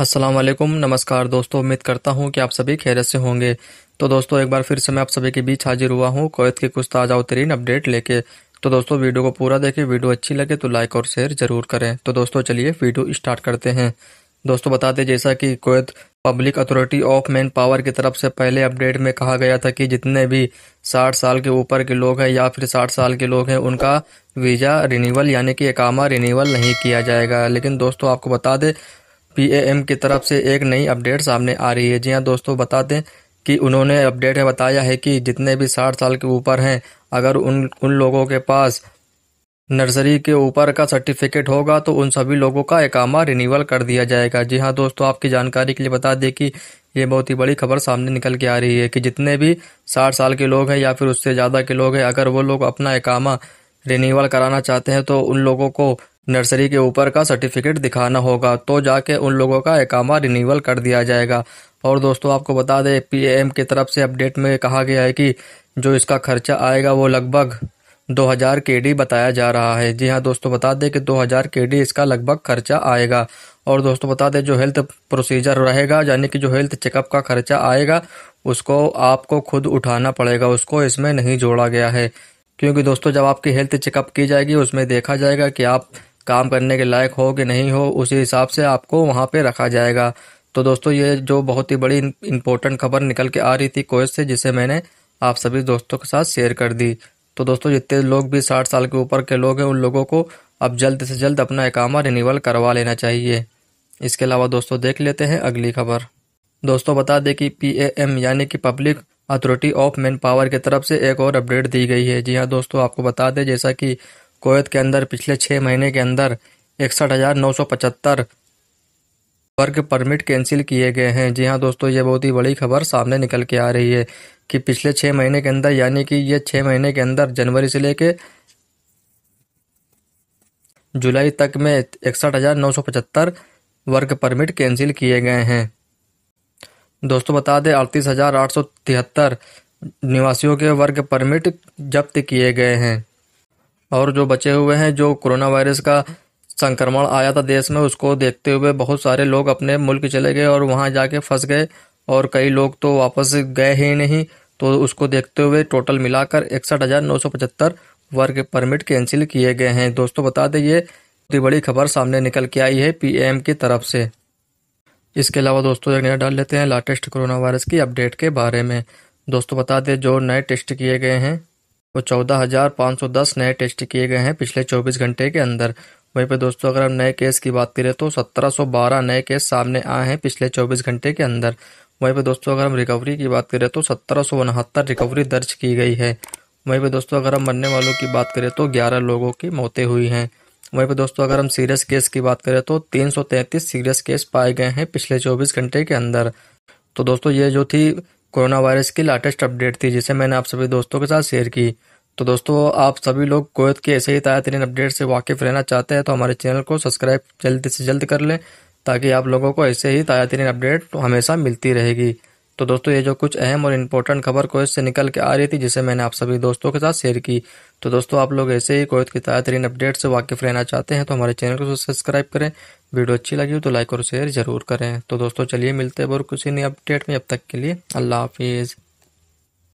अस्सलाम वालेकुम नमस्कार दोस्तों उम्मीद करता हूँ कि आप सभी खैरत से होंगे तो दोस्तों एक बार फिर से मैं आप सभी के बीच हाजिर हुआ हूँ कोयत के कुछ ताज़ा तरीन अपडेट लेके तो दोस्तों वीडियो को पूरा देखें वीडियो अच्छी लगे तो लाइक और शेयर जरूर करें तो दोस्तों चलिए वीडियो स्टार्ट करते हैं दोस्तों बता दें जैसा कि Kuwait public authority of manpower की तरफ से पहले अपडेट में कहा गया था कि जितने भी 60 साल के ऊपर के लोग हैं या फिर 60 साल के लोग हैं उनका वीज़ा रिन्यूअल यानी कि एकामा रिन्यूअल नहीं किया जाएगा लेकिन दोस्तों आपको बता दें पीएएम की तरफ से एक नई अपडेट सामने आ रही है जी हाँ दोस्तों बता दें कि उन्होंने अपडेट में बताया है कि जितने भी साठ साल के ऊपर हैं अगर उन उन लोगों के पास नर्सरी के ऊपर का सर्टिफिकेट होगा तो उन सभी लोगों का एकामा रिन्यूअल कर दिया जाएगा जी हाँ दोस्तों आपकी जानकारी के लिए बता दें कि ये बहुत ही बड़ी खबर सामने निकल के आ रही है कि जितने भी साठ साल के लोग हैं या फिर उससे ज़्यादा के लोग हैं अगर वो लोग अपना एकामा रिन्यूअल कराना चाहते हैं तो उन लोगों को नर्सरी के ऊपर का सर्टिफिकेट दिखाना होगा तो जाके उन लोगों का एकामा रिन्यूअल कर दिया जाएगा और दोस्तों आपको बता दें एम की तरफ से अपडेट में कहा गया है कि जो इसका खर्चा आएगा वो लगभग 2000 डी बताया जा रहा है जी हाँ दोस्तों बता दें कि 2000 डी इसका लगभग खर्चा आएगा और दोस्तों बता दें जो हेल्थ प्रोसीजर रहेगा यानी कि जो हेल्थ चेकअप का खर्चा आएगा उसको आपको खुद उठाना पड़ेगा उसको इसमें नहीं जोड़ा गया है क्योंकि दोस्तों जब आपकी हेल्थ चेकअप की जाएगी उसमें देखा जाएगा कि आप काम करने के लायक हो कि नहीं हो उसी हिसाब से आपको वहाँ पर रखा जाएगा तो दोस्तों ये जो बहुत ही बड़ी इम्पोर्टेंट खबर निकल के आ रही थी कोयस से जिसे मैंने आप सभी दोस्तों के साथ शेयर कर दी तो दोस्तों जितने लोग भी साठ साल के ऊपर के लोग हैं उन लोगों को अब जल्द से जल्द अपना एकामा रिन्यूअल करवा लेना चाहिए इसके अलावा दोस्तों देख लेते हैं अगली खबर दोस्तों बता दें कि पी यानी कि public authority of manpower की तरफ से एक और अपडेट दी गई है जी हाँ दोस्तों आपको बता दें जैसा कि कोवैत के अंदर पिछले छः महीने के अंदर इकसठ हज़ार नौ सौ पचहत्तर वर्क परमिट कैंसिल किए गए हैं जी हाँ दोस्तों ये बहुत ही बड़ी खबर सामने निकल के आ रही है कि पिछले छः महीने के अंदर यानी कि ये छः महीने के अंदर जनवरी से लेके जुलाई तक में इकसठ हज़ार नौ सौ पचहत्तर वर्क परमिट कैंसिल किए गए हैं दोस्तों बता दें अड़तीस हज़ार आठ सौ तिहत्तर निवासियों के वर्क परमिट जब्त किए गए हैं और जो बचे हुए हैं जो कोरोना वायरस का संक्रमण आया था देश में उसको देखते हुए बहुत सारे लोग अपने मुल्क चले गए और वहाँ जाके फंस गए और कई लोग तो वापस गए ही नहीं तो उसको देखते हुए टोटल मिलाकर इकसठ हज़ार नौ सौ पचहत्तर वर्क परमिट कैंसिल किए गए हैं दोस्तों बता दें ये इतनी बड़ी खबर सामने निकल के आई है पीएम की तरफ से इसके अलावा दोस्तों एक नया डाल लेते हैं लाटेस्ट कोरोना वायरस की अपडेट के बारे में दोस्तों बता दें जो नए टेस्ट किए गए हैं वो चौदह हजार पाँच सौ दस नए टेस्ट किए गए हैं पिछले चौबीस घंटे के अंदर वहीं पर दोस्तों अगर हम नए केस की बात करें तो सत्रह सौ बारह नए केस सामने आए हैं पिछले चौबीस घंटे के अंदर वहीं पर दोस्तों अगर हम रिकवरी की बात करें तो सत्रह सौ उनहत्तर रिकवरी दर्ज की गई है वहीं पर दोस्तों अगर हम मरने वालों की बात करें तो ग्यारह लोगों की मौतें हुई हैं वहीं पर दोस्तों अगर हम सीरियस केस की बात करें तो तीन सौ तैंतीस सीरियस केस पाए गए हैं पिछले चौबीस घंटे के अंदर तो दोस्तों ये जो थी कोरोना वायरस की लेटेस्ट अपडेट थी जिसे मैंने आप सभी दोस्तों के साथ शेयर की तो दोस्तों आप सभी लोग कोयत के ऐसे ही ताया तरीन अपडेट से वाकिफ़ रहना चाहते हैं तो हमारे चैनल को सब्सक्राइब जल्द से जल्द कर लें ताकि आप लोगों को ऐसे ही ताया तरीन अपडेट तो हमेशा मिलती रहेगी तो दोस्तों ये जो कुछ अहम और इम्पोर्टेंट खबर कोयत से निकल के आ रही थी जिसे मैंने आप सभी दोस्तों के साथ शेयर की तो दोस्तों आप लोग ऐसे ही कोयत की ताया तरीन अपडेट से वाकिफ़ रहना चाहते हैं तो हमारे चैनल को सब्सक्राइब करें वीडियो अच्छी लगी हो तो लाइक और शेयर ज़रूर करें तो दोस्तों चलिए मिलते हैं और किसी नई अपडेट में अब तक के लिए अल्लाह हाफिज़